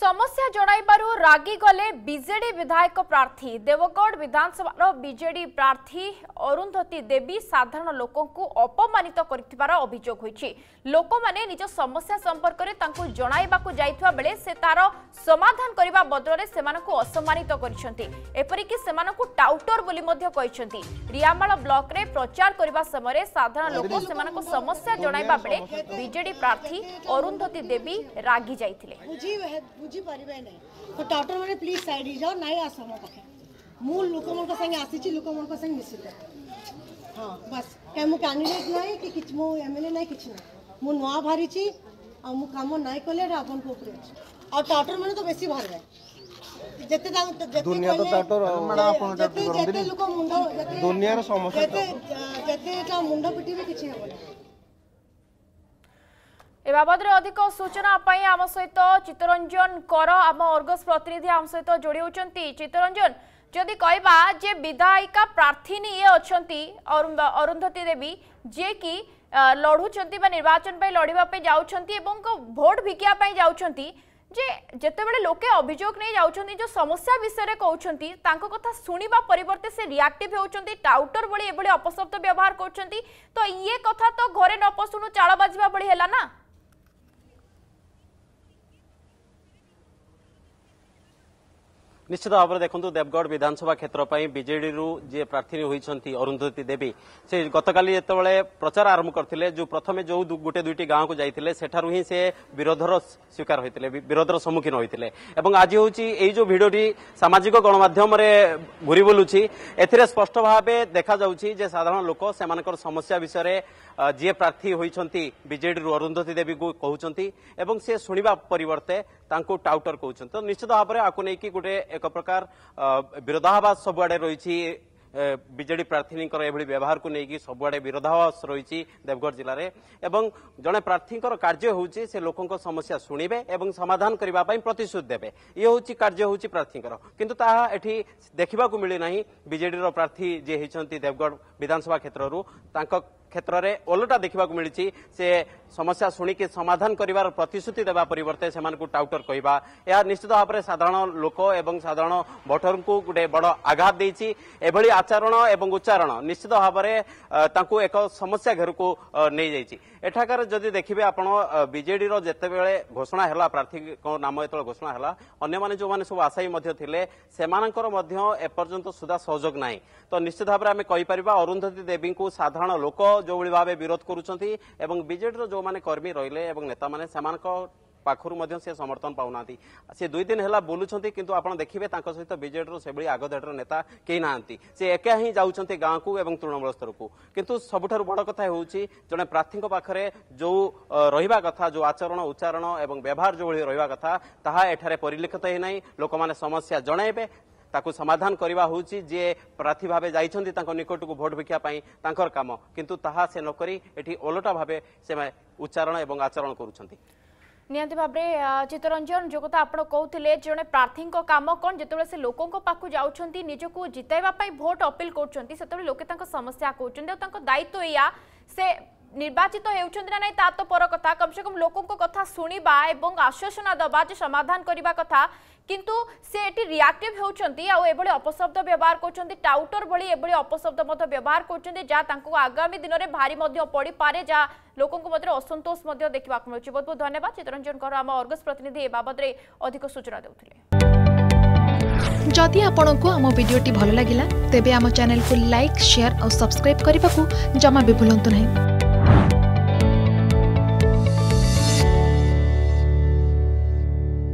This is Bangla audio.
ସମସ୍ୟା ଜଣାଇବାରୁ ରାଗିଗଲେ ବିଜେଡି ବିଧାୟକ ପ୍ରାର୍ଥୀ ଦେବଗଡ଼ ବିଧାନସଭାର ବିଜେଡି ପ୍ରାର୍ଥୀ ଅରୁନ୍ଧତୀ ଦେବୀ ସାଧାରଣ ଲୋକଙ୍କୁ ଅପମାନିତ କରିଥିବାର ଅଭିଯୋଗ ହୋଇଛି ଲୋକମାନେ ନିଜ ସମସ୍ୟା ସମ୍ପର୍କରେ ତାଙ୍କୁ ଜଣାଇବାକୁ ଯାଇଥିବା ବେଳେ ସେ ତାର ସମାଧାନ କରିବା ବଦଳରେ ସେମାନଙ୍କୁ ଅସମ୍ମାନିତ କରିଛନ୍ତି ଏପରିକି ସେମାନଙ୍କୁ ଟାଉଟର ବୋଲି ମଧ୍ୟ କହିଛନ୍ତି ରିଆମାଳ ବ୍ଲକରେ ପ୍ରଚାର କରିବା ସମୟରେ ସାଧାରଣ ଲୋକ ସେମାନଙ୍କ ସମସ୍ୟା ଜଣାଇବା ବେଳେ ବିଜେଡି ପ୍ରାର୍ଥୀ ଅରୁନ୍ଧତୀ ଦେବୀ ରାଗି ଯାଇଥିଲେ ବୁଝିପାରିବେ ନାହିଁ ତ ଡକ୍ଟରମାନେ ପ୍ଲିଜ୍ ସାଇଡ୍ ହେଇଯାଅ ନାଇଁ ଆସ ମୋ ପାଖେ ମୁଁ ଲୋକମାନଙ୍କ ସାଙ୍ଗେ ଆସିଛି ଲୋକମାନଙ୍କ ସାଙ୍ଗେ ମିଶିଲି ହଁ ବାସ୍ କାଇଁ ମୁଁ କ୍ୟାଣ୍ଡିଡେଟ୍ ନାହିଁ କି କିଛି ମୁଁ ଏମ୍ ଏଲ୍ ଏ ନାହିଁ କିଛି ନାହିଁ ମୁଁ ନୂଆ ବାହାରିଛି ଆଉ ମୁଁ କାମ ନାହିଁ କଲେ ଏଇଟା ଆପଣଙ୍କ ଉପରେ ଅଛି ଆଉ ଟାଟରମାନେ ତ ବେଶୀ ବାହାରିବେ ଯେତେ ଯେତେ ଲୋକ ମୁଣ୍ଡ ଯେତେ ଯେତେଟା ମୁଣ୍ଡ ପିଟିବେ କିଛି ହେବନି এ বাবদে অধিক সূচনা পাই আম সহিত চিত্তরঞ্জন কর আম অর্গস প্রতিনিধি আম সহিত যোড়ি হচ্ছন্তি চিত্তরঞ্জন যদি কইবা যে বিধায়িকা প্রার্থিনী ইয়ে অছন্তি অরুন্ধতী দেবী যে কি লড়ুচন্তি বা নির্বাচন পাই লড়িবা পাই যাউচন্তি এবং ভোট ভিকিয়া পাই যাউচন্তি যে যেতবে লোকে অভিযোগ নিয়ে যাচ্ছেন যে সমস্যা বিষয়ে কৌন তাঁর কথা শুণবা পরিবর্তে সে রিয়াক্টিভ হচ্ছেন টাউটর ভি এভাবে অপশব্দ ব্যবহার করছেন তো ইয়ে কথা তো ঘরে ন পশুণু চাল বাজবা ভি হল না ନିଶ୍ଚିତ ଭାବରେ ଦେଖନ୍ତୁ ଦେବଗଡ଼ ବିଧାନସଭା କ୍ଷେତ୍ର ପାଇଁ ବିଜେଡିରୁ ଯିଏ ପ୍ରାର୍ଥୀ ହୋଇଛନ୍ତି ଅରୁନ୍ଧତୀ ଦେବୀ ସେ ଗତକାଲି ଯେତେବେଳେ ପ୍ରଚାର ଆରମ୍ଭ କରିଥିଲେ ଯେଉଁ ପ୍ରଥମେ ଯେଉଁ ଗୋଟେ ଦୁଇଟି ଗାଁକୁ ଯାଇଥିଲେ ସେଠାରୁ ହିଁ ସେ ବିରୋଧର ସ୍ୱୀକାର ହୋଇଥିଲେ ବିରୋଧର ସମ୍ମୁଖୀନ ହୋଇଥିଲେ ଏବଂ ଆଜି ହେଉଛି ଏଇ ଯେଉଁ ଭିଡ଼ିଓଟି ସାମାଜିକ ଗଣମାଧ୍ୟମରେ ଘୁରି ବୁଲୁଛି ଏଥିରେ ସ୍ପଷ୍ଟ ଭାବେ ଦେଖାଯାଉଛି ଯେ ସାଧାରଣ ଲୋକ ସେମାନଙ୍କର ସମସ୍ୟା ବିଷୟରେ ଯିଏ ପ୍ରାର୍ଥୀ ହୋଇଛନ୍ତି ବିଜେଡିରୁ ଅରୁନ୍ଧତୀ ଦେବୀଙ୍କୁ କହୁଛନ୍ତି ଏବଂ ସେ ଶୁଣିବା ପରିବର୍ତ୍ତେ ତାଙ୍କୁ ଟାଉଟର କହୁଛନ୍ତି ତ ନିଶ୍ଚିତ ଭାବରେ ଆକୁ ନେଇକି ଗୋଟେ ଏକ ପ୍ରକାର ବିରୋଧାଭାସ ସବୁଆଡ଼େ ରହିଛି ବିଜେଡି ପ୍ରାର୍ଥୀଙ୍କର ଏଭଳି ବ୍ୟବହାରକୁ ନେଇକି ସବୁଆଡ଼େ ବିରୋଧାଭାସ ରହିଛି ଦେବଗଡ଼ ଜିଲ୍ଲାରେ ଏବଂ ଜଣେ ପ୍ରାର୍ଥୀଙ୍କର କାର୍ଯ୍ୟ ହେଉଛି ସେ ଲୋକଙ୍କ ସମସ୍ୟା ଶୁଣିବେ ଏବଂ ସମାଧାନ କରିବା ପାଇଁ ପ୍ରତିଶ୍ରୁତି ଦେବେ ଇଏ ହେଉଛି କାର୍ଯ୍ୟ ହେଉଛି ପ୍ରାର୍ଥୀଙ୍କର କିନ୍ତୁ ତାହା ଏଠି ଦେଖିବାକୁ ମିଳିନାହିଁ ବିଜେଡିର ପ୍ରାର୍ଥୀ ଯିଏ ହେଇଛନ୍ତି ଦେବଗଡ଼ ବିଧାନସଭା କ୍ଷେତ୍ରରୁ ତାଙ୍କ କ୍ଷେତ୍ରରେ ଓଲଟା ଦେଖିବାକୁ ମିଳିଛି ସେ ସମସ୍ୟା ଶୁଣିକି ସମାଧାନ କରିବାର ପ୍ରତିଶ୍ରୁତି ଦେବା ପରିବର୍ତ୍ତେ ସେମାନଙ୍କୁ ଟାଉଟର କହିବା ଏହା ନିଶ୍ଚିତ ଭାବରେ ସାଧାରଣ ଲୋକ ଏବଂ ସାଧାରଣ ଭୋଟରଙ୍କୁ ଗୋଟିଏ ବଡ଼ ଆଘାତ ଦେଇଛି ଏଭଳି ଆଚରଣ ଏବଂ ଉଚ୍ଚାରଣ ନିଶ୍ଚିତ ଭାବରେ ତାଙ୍କୁ ଏକ ସମସ୍ୟା ଘେରକୁ ନେଇଯାଇଛି ଏଠାକାର ଯଦି ଦେଖିବେ ଆପଣ ବିଜେଡ଼ିର ଯେତେବେଳେ ଘୋଷଣା ହେଲା ପ୍ରାର୍ଥୀଙ୍କ ନାମ ଯେତେବେଳେ ଘୋଷଣା ହେଲା ଅନ୍ୟମାନେ ଯେଉଁମାନେ ସବୁ ଆଶାୟୀ ମଧ୍ୟ ଥିଲେ ସେମାନଙ୍କର ମଧ୍ୟ ଏପର୍ଯ୍ୟନ୍ତ ସୁଦ୍ଧା ସହଯୋଗ ନାହିଁ ତ ନିଶ୍ଚିତ ଭାବରେ ଆମେ କହିପାରିବା ଅରୁନ୍ଧତୀ ଦେବୀଙ୍କୁ ସାଧାରଣ ଲୋକ जो भाव विरोध करजे जो मैंने कर्मी रही नेता मैंने पाखर से समर्थन पा ना से दुई दिन है बुलूं कि देखिए सहित विजेडर से आगधाड़ नेता कहीं ना सी एक जाऊँच गांव को तृणमूल स्तर को कितु सब बड़ कथ हूँ जड़े प्रार्थी पाखे जो रहा कथा जो आचरण उच्चारण और व्यवहार जो भाई रहा कथा ताठार परिलिखित लोक मैंने समस्या जनइबे ତାକୁ ସମାଧାନ କରିବା ହେଉଛି ଯିଏ ପ୍ରାର୍ଥୀ ଭାବେ ଯାଇଛନ୍ତି ତାଙ୍କ ନିକଟକୁ ଭୋଟ ଭିକ୍ଷା ପାଇଁ ତାଙ୍କର କାମ କିନ୍ତୁ ତାହା ସେ ନକରି ଏଠି ଓଲଟା ଭାବେ ସେମାନେ ଉଚ୍ଚାରଣ ଏବଂ ଆଚରଣ କରୁଛନ୍ତି ନିହାତି ଭାବରେ ଚିତ୍ତରଞ୍ଜନ ଯେଉଁ କଥା ଆପଣ କହୁଥିଲେ ଜଣେ ପ୍ରାର୍ଥୀଙ୍କ କାମ କ'ଣ ଯେତେବେଳେ ସେ ଲୋକଙ୍କ ପାଖକୁ ଯାଉଛନ୍ତି ନିଜକୁ ଜିତାଇବା ପାଇଁ ଭୋଟ ଅପିଲ କରୁଛନ୍ତି ସେତେବେଳେ ଲୋକେ ତାଙ୍କ ସମସ୍ୟା କହୁଛନ୍ତି ଆଉ ତାଙ୍କ ଦାୟିତ୍ୱ ଏଇଆ ସେ নির্বাচিত হেউছেন না নাই তা তো পর কথা কমসে কম লোক কথা শুণবা এবং আশ্বাসনা দেওয়া যে সমাধান করা কথা কিন্তু সে এটি রিয়াক্টিভ হচ্ছেন আভাবে অপশব্দ ব্যবহার করছেন টাউটর ভি এভাবে অপশব্দ ব্যবহার করছেন যা তাঁকু আগামী দিনের ভারী পড়িপারে যা লোক মধ্যে অসন্তোষ দেখা মিলুଛି বহুত বহুত ধন্যবাদ চিত্তরঞ্জন কর আমার অর্গস প্রতিনিধি এ বাবদে অধিক সূচনা দেউলে যদি আপনার আম ভিডিওটি ভাল লাগিলা তেবে আম চ্যানেল লাইক সেয়ার ও সবসক্রাইব করা জমা বি ভুলতু না